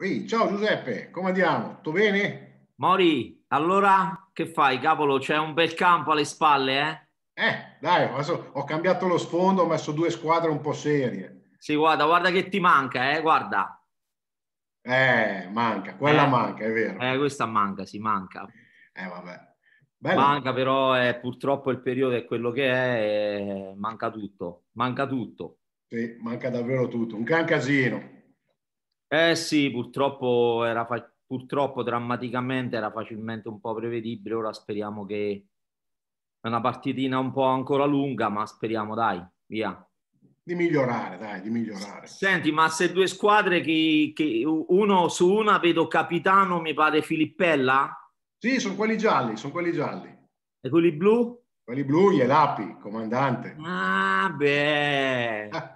Ehi, ciao Giuseppe, come andiamo? Tutto bene? Mori, allora che fai? Cavolo, c'è un bel campo alle spalle, eh? Eh, dai, ho cambiato lo sfondo, ho messo due squadre un po' serie. Sì, guarda, guarda che ti manca, eh, guarda. Eh, manca, quella eh, manca, è vero. Eh, questa manca, si sì, manca. Eh, vabbè. Bello. Manca però, eh, purtroppo il periodo è quello che è, eh, manca tutto, manca tutto. Sì, manca davvero tutto, un gran casino. Eh sì, purtroppo, era fa- purtroppo drammaticamente era facilmente un po' prevedibile, ora speriamo che è una partitina un po' ancora lunga, ma speriamo dai, via. Di migliorare, dai, di migliorare. Senti, ma se due squadre che, che uno su una vedo capitano, mi pare Filippella? Sì, sono quelli gialli, sono quelli gialli. E quelli blu? Quelli blu, Ielapi, comandante. Ah, beh.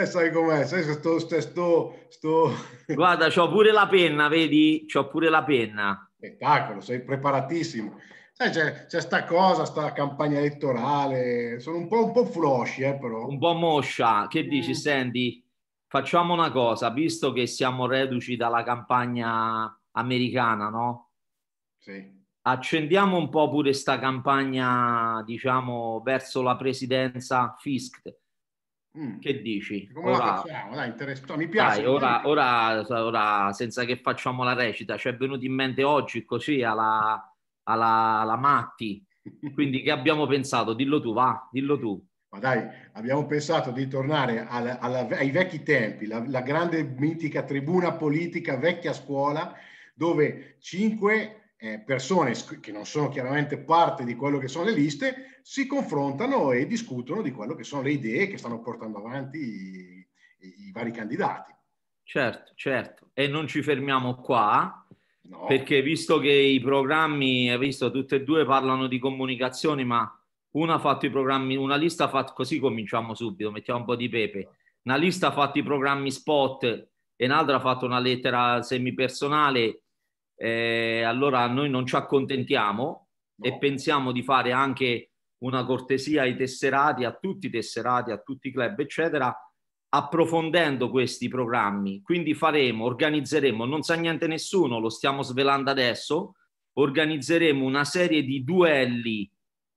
Eh, sai com'è, sai sto, sto, sto, sto... Guarda, ho pure la penna, vedi? Ho pure la penna. Spettacolo, sei preparatissimo. Sai, c'è, c'è sta cosa, sta campagna elettorale, sono un po', un po flosci, eh, però. Un po' moscia. Che mm. dici, mm. Sandy? Facciamo una cosa, visto che siamo reduci dalla campagna americana, no? Sì. Accendiamo un po' pure sta campagna, diciamo, verso la presidenza Fisk Mm. Che dici? Come ora... la facciamo? Dai, mi piace. Dai, ora, ora, ora, senza che facciamo la recita, ci è venuto in mente oggi così alla, alla, alla Matti. Quindi che abbiamo pensato? Dillo tu, va, dillo tu. Ma dai, abbiamo pensato di tornare alla, alla, ai vecchi tempi, la, la grande mitica tribuna politica vecchia scuola, dove cinque eh, persone che non sono chiaramente parte di quello che sono le liste, si confrontano e discutono di quello che sono le idee che stanno portando avanti i, i, i vari candidati. Certo, certo. E non ci fermiamo qua. No. Perché visto che i programmi, hai visto, tutte e due parlano di comunicazioni, ma una ha fatto i programmi, una lista ha fatto, così cominciamo subito, mettiamo un po' di pepe, una lista ha fatto i programmi spot e un'altra ha fatto una lettera semipersonale eh, allora noi non ci accontentiamo no. e pensiamo di fare anche una cortesia ai tesserati, a tutti i tesserati, a tutti i club, eccetera, approfondendo questi programmi. Quindi faremo, organizzeremo, non sa niente nessuno, lo stiamo svelando adesso, organizzeremo una serie di duelli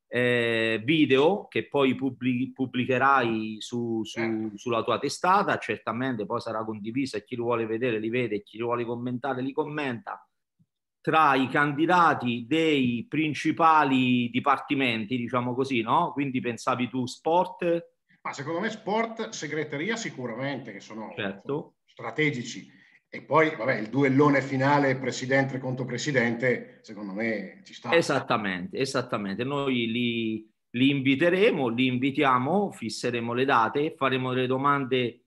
eh, video che poi pubblic- pubblicherai su, su, certo. sulla tua testata, certamente poi sarà condivisa e chi lo vuole vedere li vede, chi lo vuole commentare li commenta tra i candidati dei principali dipartimenti, diciamo così, no? Quindi pensavi tu sport? Ma secondo me sport, segreteria sicuramente, che sono certo. strategici. E poi, vabbè, il duellone finale presidente contro presidente, secondo me ci sta. Esattamente, esattamente. Noi li, li inviteremo, li invitiamo, fisseremo le date, faremo delle domande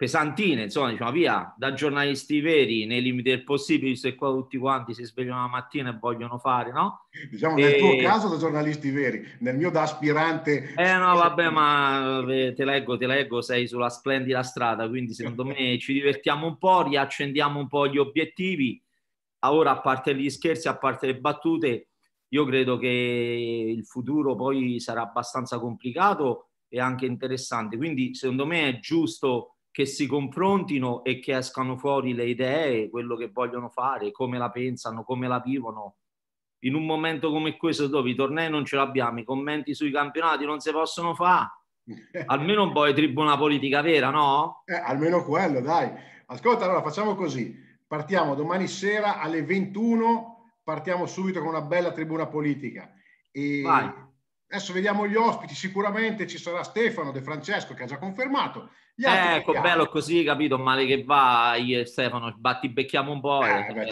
pesantine, insomma, diciamo via da giornalisti veri nei limiti del possibile, se qua tutti quanti si svegliano la mattina e vogliono fare, no? Diciamo e... nel tuo caso da giornalisti veri, nel mio da aspirante. Eh no, eh, vabbè, ma te leggo, te leggo, sei sulla splendida strada, quindi secondo me ci divertiamo un po', riaccendiamo un po' gli obiettivi. Ah, ora, a parte gli scherzi, a parte le battute, io credo che il futuro poi sarà abbastanza complicato e anche interessante. Quindi, secondo me è giusto che si confrontino e che escano fuori le idee, quello che vogliono fare, come la pensano, come la vivono. In un momento come questo dove i tornei non ce l'abbiamo, i commenti sui campionati non si possono fare. Almeno un po' di tribuna politica vera, no? Eh, almeno quello, dai. Ascolta, allora facciamo così. Partiamo domani sera alle 21, partiamo subito con una bella tribuna politica. E... Vai Adesso vediamo gli ospiti, sicuramente ci sarà Stefano De Francesco che ha già confermato. ecco, bello così, capito, male che va, io e eh, Stefano ti becchiamo un po' eh, eh beh,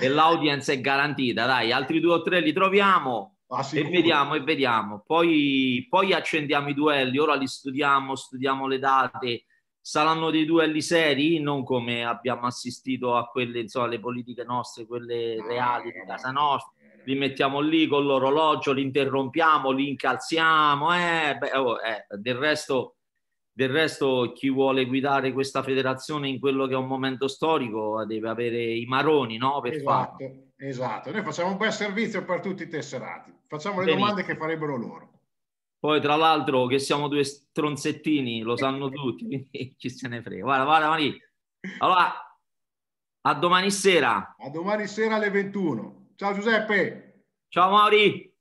eh, e l'audience è garantita, dai, altri due o tre li troviamo ah, e vediamo, e vediamo. Poi, poi accendiamo i duelli, ora li studiamo, studiamo le date, saranno dei duelli seri, non come abbiamo assistito a quelle, insomma, le politiche nostre, quelle reali di casa nostra li mettiamo lì con l'orologio, li interrompiamo, li incalziamo. Eh, beh, oh, eh, del, resto, del, resto, chi vuole guidare questa federazione in quello che è un momento storico deve avere i maroni no? per esatto, farlo. Esatto, noi facciamo un bel servizio per tutti i tesserati. Facciamo le Benissimo. domande che farebbero loro. Poi, tra l'altro, che siamo due stronzettini, lo sanno tutti, chi se ne frega. Guarda, guarda, Maria. Allora, a domani sera. A domani sera alle 21. Ciao Giuseppe. Ciao Mauri.